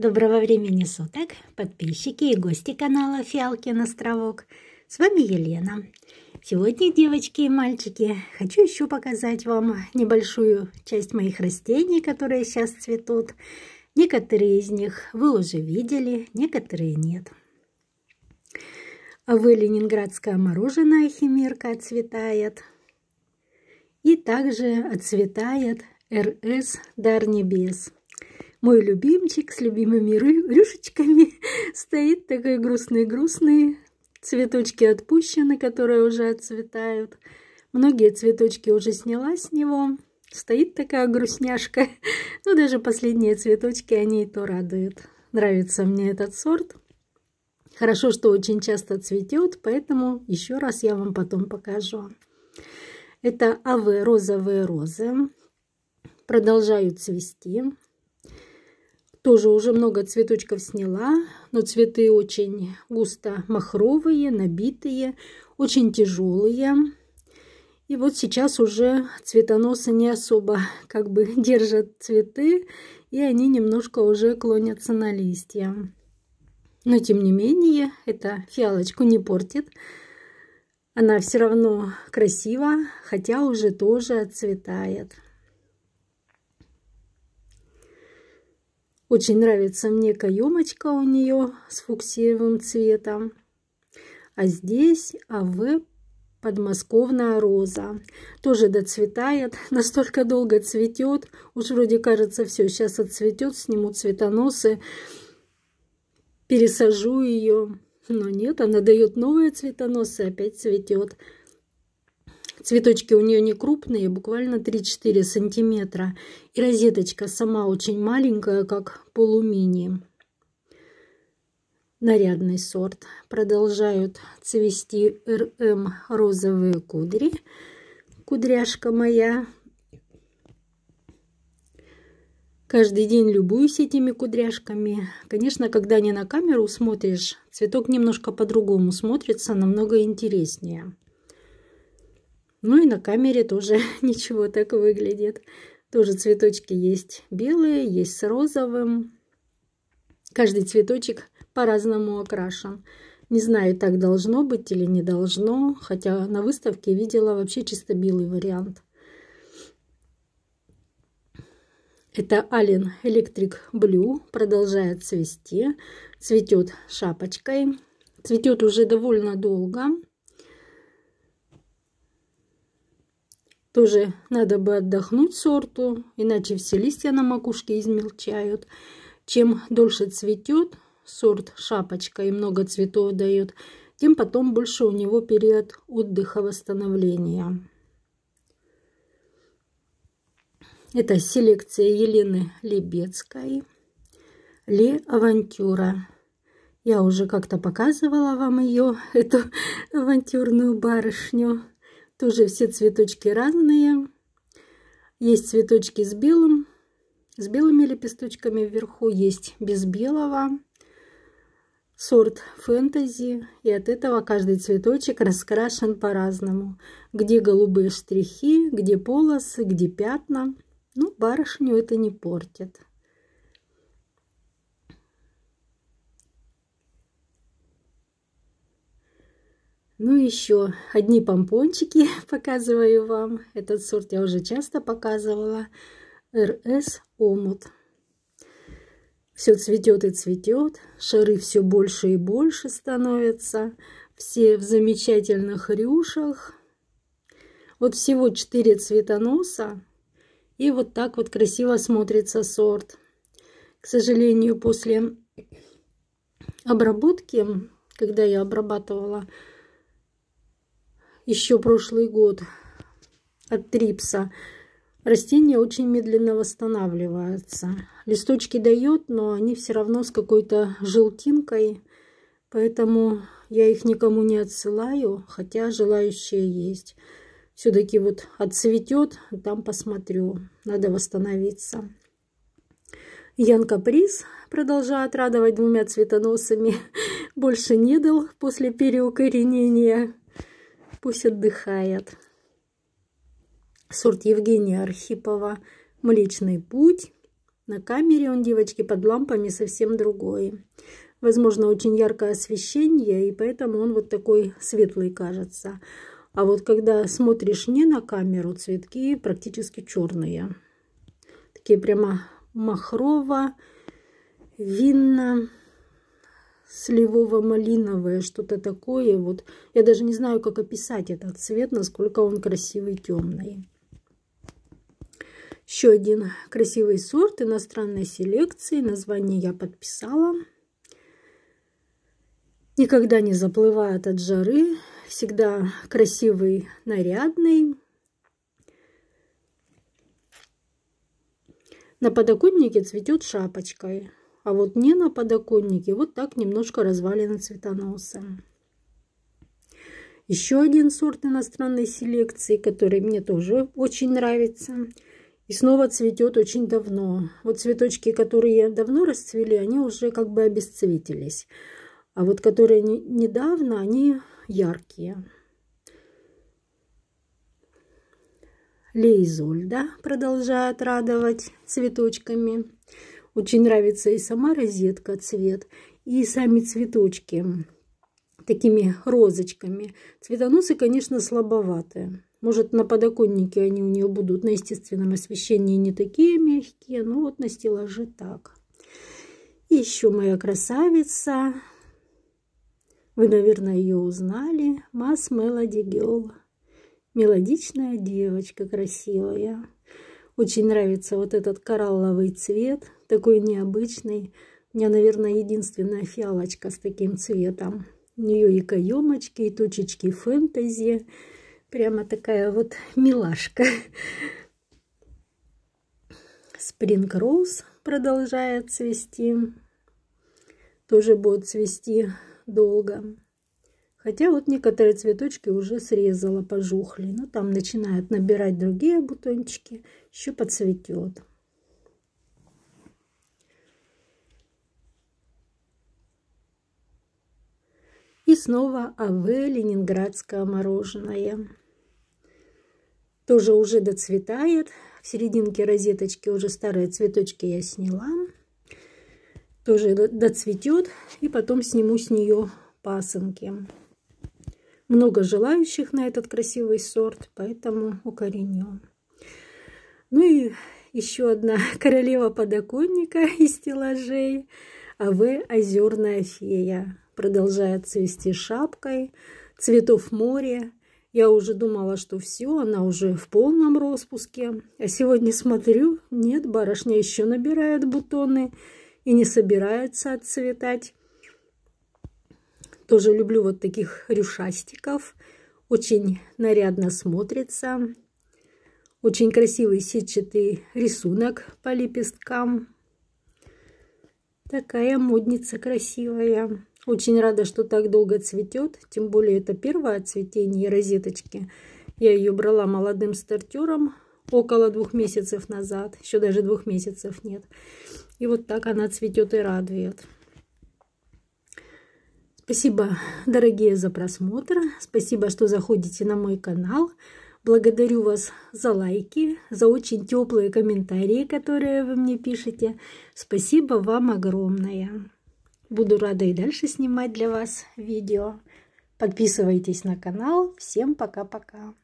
Доброго времени суток, подписчики и гости канала Фиалки на островок. С вами Елена. Сегодня, девочки и мальчики, хочу еще показать вам небольшую часть моих растений, которые сейчас цветут. Некоторые из них вы уже видели, некоторые нет. А Вы ленинградское мороженое химирка, отцветает. И также отцветает РС Дар Небес мой любимчик с любимыми рю рюшечками стоит такой грустный-грустный. Цветочки отпущены, которые уже отцветают. Многие цветочки уже сняла с него. Стоит такая грустняшка. Но ну, даже последние цветочки, они и то радуют. Нравится мне этот сорт. Хорошо, что очень часто цветет, поэтому еще раз я вам потом покажу. Это АВ розовые розы. Продолжают цвести. Тоже уже много цветочков сняла, но цветы очень густо махровые, набитые, очень тяжелые. И вот сейчас уже цветоносы не особо как бы держат цветы, и они немножко уже клонятся на листья. Но тем не менее, эта фиалочку не портит. Она все равно красива, хотя уже тоже отцветает. Очень нравится мне каемочка у нее с фуксиевым цветом. А здесь АВ подмосковная роза. Тоже доцветает, настолько долго цветет. Уж вроде кажется, все, сейчас отцветет, сниму цветоносы, пересажу ее. Но нет, она дает новые цветоносы, опять цветет. Цветочки у нее не крупные, буквально 3-4 сантиметра. И розеточка сама очень маленькая, как полумини. Нарядный сорт. Продолжают цвести РМ эм розовые кудри. Кудряшка моя. Каждый день любуюсь этими кудряшками. Конечно, когда не на камеру смотришь, цветок немножко по-другому смотрится, намного интереснее. Ну и на камере тоже ничего так выглядит. Тоже цветочки есть белые, есть с розовым. Каждый цветочек по-разному окрашен. Не знаю, так должно быть или не должно, хотя на выставке видела вообще чисто белый вариант. Это Ален Electric Blue, продолжает цвести, цветет шапочкой, цветет уже довольно долго. Тоже надо бы отдохнуть сорту, иначе все листья на макушке измельчают. Чем дольше цветет сорт шапочка и много цветов дает, тем потом больше у него период отдыха восстановления. Это селекция Елены Лебецкой. Ле Авантюра. Я уже как-то показывала вам ее, эту авантюрную барышню. Тоже все цветочки разные. Есть цветочки с белым, с белыми лепесточками вверху, есть без белого. Сорт фэнтези, и от этого каждый цветочек раскрашен по-разному. Где голубые штрихи, где полосы, где пятна. Ну, барышню это не портит. Ну, еще одни помпончики показываю вам. Этот сорт я уже часто показывала. РС Омут. Все цветет и цветет. Шары все больше и больше становятся. Все в замечательных рюшах. Вот всего 4 цветоноса. И вот так вот красиво смотрится сорт. К сожалению, после обработки, когда я обрабатывала еще прошлый год от трипса. Растение очень медленно восстанавливается. Листочки дает, но они все равно с какой-то желтинкой, поэтому я их никому не отсылаю, хотя желающие есть. Все-таки вот отцветет, там посмотрю, надо восстановиться. Ян Каприз продолжает радовать двумя цветоносами. Больше не дал после переукоренения. Пусть отдыхает. Сорт Евгения Архипова «Млечный путь». На камере он, девочки, под лампами совсем другой. Возможно, очень яркое освещение, и поэтому он вот такой светлый кажется. А вот когда смотришь не на камеру, цветки практически черные. Такие прямо махрово, винно сливово-малиновое, что-то такое. Вот я даже не знаю, как описать этот цвет, насколько он красивый, темный. Еще один красивый сорт иностранной селекции. Название я подписала. Никогда не заплывает от жары. Всегда красивый, нарядный. На подоконнике цветет шапочкой а вот не на подоконнике вот так немножко развалины цветоносы. Еще один сорт иностранной селекции, который мне тоже очень нравится. И снова цветет очень давно. Вот цветочки, которые давно расцвели, они уже как бы обесцветились. А вот которые не, недавно, они яркие. Лейзольда продолжает радовать цветочками. Очень нравится и сама розетка цвет, и сами цветочки такими розочками. Цветоносы, конечно, слабоватые. Может, на подоконнике они у нее будут на естественном освещении не такие мягкие, но вот на стеллаже так. еще моя красавица. Вы, наверное, ее узнали. Масс Мелоди Гелл. Мелодичная девочка, красивая. Очень нравится вот этот коралловый цвет такой необычный. У меня, наверное, единственная фиалочка с таким цветом. У нее и каемочки, и точечки фэнтези. Прямо такая вот милашка. Спринг Роуз продолжает цвести. Тоже будет цвести долго. Хотя вот некоторые цветочки уже срезала, пожухли. Но ну, там начинают набирать другие бутончики. Еще подцветет. снова АВ «Ленинградское мороженое». Тоже уже доцветает. В серединке розеточки уже старые цветочки я сняла. Тоже доцветет. И потом сниму с нее пасынки. Много желающих на этот красивый сорт, поэтому укоренем. Ну и еще одна королева подоконника из стеллажей. АВ «Озерная фея» продолжает цвести шапкой, цветов море. Я уже думала, что все, она уже в полном распуске. А сегодня смотрю, нет, барышня еще набирает бутоны и не собирается отцветать. Тоже люблю вот таких рюшастиков. Очень нарядно смотрится. Очень красивый сетчатый рисунок по лепесткам. Такая модница красивая. Очень рада, что так долго цветет, тем более это первое цветение розеточки. Я ее брала молодым стартером около двух месяцев назад, еще даже двух месяцев нет. И вот так она цветет и радует. Спасибо, дорогие, за просмотр. Спасибо, что заходите на мой канал. Благодарю вас за лайки, за очень теплые комментарии, которые вы мне пишете. Спасибо вам огромное. Буду рада и дальше снимать для вас видео. Подписывайтесь на канал. Всем пока-пока.